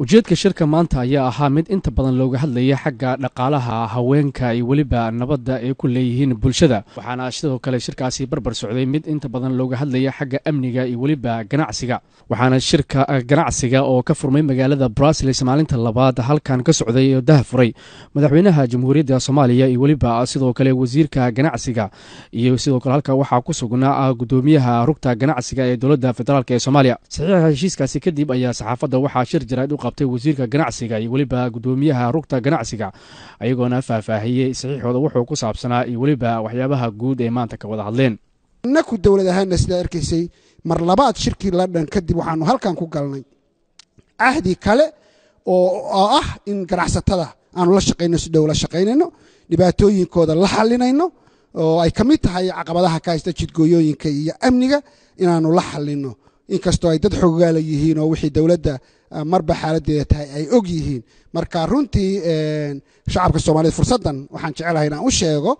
ujeedka shirka maanta ayaa ahaa mid inta badan looga hadlaya xagga dhaqaalaha haweenka iyo weliba nabadda ay ku leeyihiin bulshada waxaana sidoo kale shirkaasi barbar socday mid inta badan looga hadlaya xagga amniga iyo weliba ganacsiga waxaana shirka ah, ganacsiga oo ka furmay magaalada brasiles maalinta labaad halkan ka socday oo daha furay madaxweynaha jamhuuriyadda soomaaliya iyo weliba sidoo kale wasiirka ganacsiga iyo sidoo kale halka waxaa ku sugnaa ah, gudoomiyaha rugta ganacsiga ee dowladda federaalk ee soomaaliya saxiixa heshiiskaasi kadib ayaa saxaafadda waxaa shir jaraad qabtay wasiirka ganacsiga iyo weliba gudoomiyaha rugta ganacsiga ayagoona faahfaahiyey saxiixooda wuxuu ku saabsanaa iyo weliba waxyaabaha guud ee maanta ka wada hadleen naku dowlad ahaanna sidaa arkaysay mar labaad shirkii london kadib waxaanu halkan ku galnay cahdi kale oo ah in ganacsatada aanu la shaqayno si dhow la shaqaynayno dhibaatooyinkooda la xalinayno oo ay ka mid tahay caqabadaha ka haysta jidgooyooyinka iyo amniga inaanu la xalino inkastoo ay dad xogaala yihiin oo wixii dowladda ah, marba xaaladeeda tahay ay og yihiin marka runtii shacabka soomaaliyed fursadan waxaan jecelahay inaan u sheego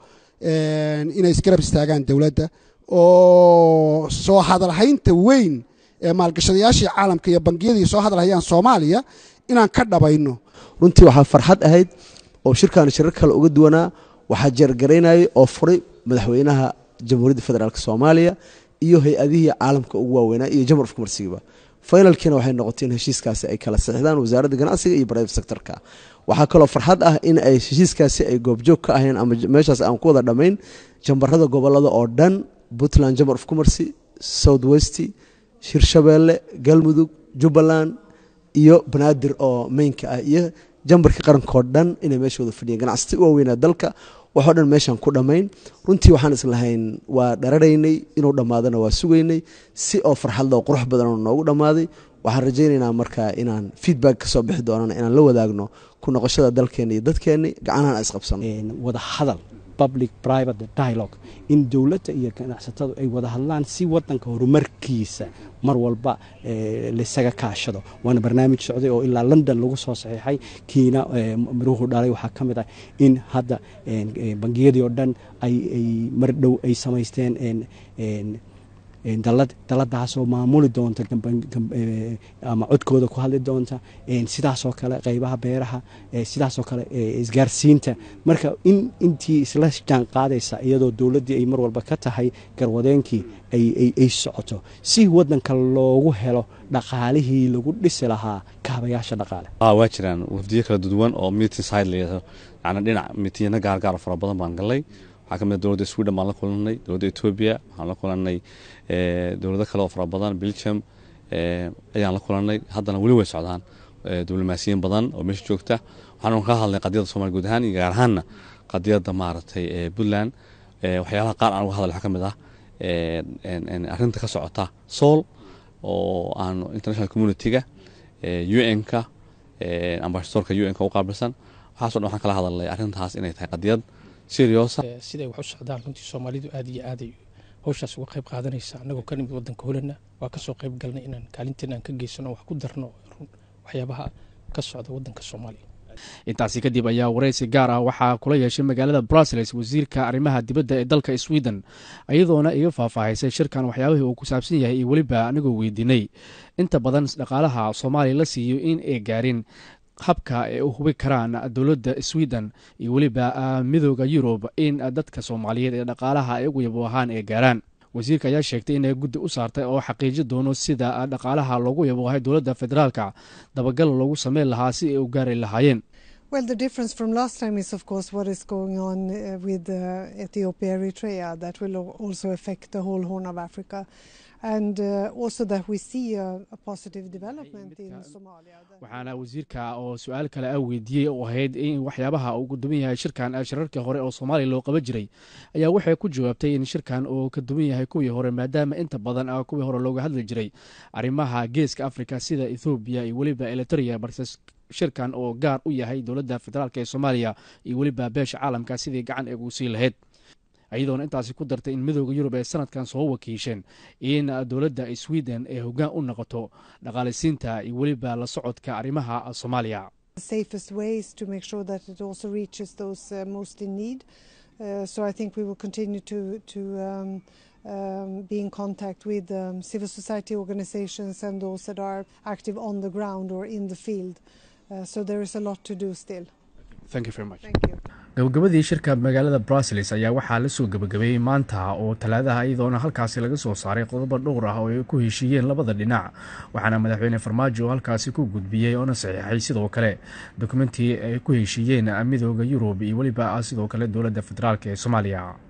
inay isgarab istaagaan dowladda oo soo hadalhaynta weyn ee maalgashadayaashii caalamka iyo bangiyadii soo hadalhayaan soomaaliya inaan ka dhabayno runtii waxaa farxad ahayd oo shirkan shirar kale uga duwanaa waxaa jeergaraynayay oo furay madaxweynaha jamhuuriyadda federaalk soomaaliya iyo hay-adihii caalamka ugu waaweynaa iyo jamar ufkumarsigiiba finalkiina waxay noqotay heshiiskaasi ay kala saxiixdaan wasaaradda ganacsiga iyo private sectorka waxaa kaloo farxad ah in ay heshiiskaasi ay goobjoog ka ahayn ama meeshaas aan ku wada dhammayn jambarada gobolada oo dhan puntland jamar of commercy south west hirshabeelle galmudug jubbaland iyo banaadir oo maynka ah iyo jambarka qarankaoo dhan inay meeshooda fadhiyeen ganacsata waaweynaa dalka waxoo dhan meeshaan ku dhammayn runtii waxaan islahayn waa dhararaynay inuu dhammaadana waa sugaynay si oo farxad qurux badanoo noogu dhammaaday waxaan rajaynaynaa markaa inaan feedback ka soo bixi doonana inaan la wadaagno ku noqoshada dalkeenna iyo dadkeenni gacanaan isqabsano wada hadal public private dialogue in dowladda iyo ganacsatadu ay wada hadlaan si wadanka horumarkiisa mar walba eh, laysaga kaashado waana barnaamij socday oo ilaa london lagu soo saxiixay kiina miruhu eh, dhalay waxaa ka mid ah in hadda eh, bangiyadii oo dhan ay mardhow ay samaysteen daladaasoo maamuli doonta ama codkooda ku hadli doonta sidaasoo kale qeybaha beeraha sidaasoo kale isgaarsiinta marka in intii isla jaan qaadaysa iyadoo dowladdii ay mar walba ka tahay garwadeenkii ay socoto si wadanka loogu helo dhaqaalihii lagu dhisi lahaa kaabayaasha dhaqaale waa jiraan wafdiyo kala duduwan oo mitin side la yacni dhinac mitinna gaargaar fara baan galay waxaa ka mid dowladda sweden baan la kulanay dowladda etoobiya waxaan la kulanay dowlado kale oo fara badan belgium ayaan la kulanay haddana weli way socdaan diblomaasiyiin badan oo meesha joogta waxaanu ka hadlay qadiyadda somalia guud ahaan iyo gaar ahaanna qadiyadda maaragtay puntland waxyaalaha qaar aan uga hadlay waxaa ka ah arrinta ka socota sool oo aan international community-ga un-ka ambasadorka un-ka u qaabilsan waxaaso dhan waxaan kala hadalnay arrintaas inay tahay qadiyad siday wax u socdaan runtii soomaalidu aad iyo aaday hawshaas uga qayb qaadanaysa annagoo ka nimid wadanka holana waa kasoo qayb galnay inaan kaalinteena aan ka geysano wax ku darno waxyaabaha ka socda wadanka soomaaliya intaasi kadib ayaa wareysi gaar ah waxaa kula yeeshay magaalada brussels wasiirka arrimaha dibadda ee dalka sweden iyadoona iga faahfaahisay shirkan waxyaabihii uu ku saabsan yahay iyo weliba anigoo weydiinay inta badan dhaqaalaha soomaaliya la siiyo in ay gaarin habka ay u hubi karaan dowladda sweden iyo weliba ah, midooda yurub in dadka soomaaliyeed ee dhaqaalaha ay ugu yabo ahaan ay gaaraan wasiirka ayaa sheegtay inay guddi u saartay oo xaqiiji doono sida ah, dhaqaalaha loogu yabo ahay dowladda federaalka dabagal loogu sameyn lahaa si ay u gaari lahaayeen Well, the difference from last time is, of course, what is going on uh, with uh, Ethiopia, Eritrea. That will also affect the whole Horn of Africa. And uh, also that we see a, a positive development in Somalia. waxaana wasiirka oo su-aal kale a weydiiyey oo ahayd in waxyaabaha uu ka duman yahay shirkan al-shirarkii hore oo soomaaliya loo qaban jiray ayaa waxay ku jawaabtay in shirkan uu ka duman yahay kuwii hore maadaama inta badan kuwii hore looga hadli jiray arrimaha geeska africa sida ethoobia iyo weliba eritrea balse shirkan oo gaar u yahay dowladda federaalk ee soomaaliya iyo weliba beesha caalamka sidii gacan eegu sii lahayd iyadoona intaasi ku dartay in midooda yurub ay sanadkan soo wakiisheen in dowladda sweden ee hoggaan u noqoto dhaqaalaysiinta iyo weliba la socodka arrimaha soomaaliya gabagabadii shirka magaalada brussels ayaa waxaa la soo gabagabeeyey maanta oo talaadaha iyadoona halkaasi laga soo saaray qodobo dhowr ah oo ay ku heshiiyeen labada dhinac waxaana madaxweyne farmaajo halkaasi ku gudbiyey oona saxiixay sidoo kale dukumentii ay ku heshiiyeen midooda yurub iyo weliba sidoo kale dowladda federaalk ee soomaaliya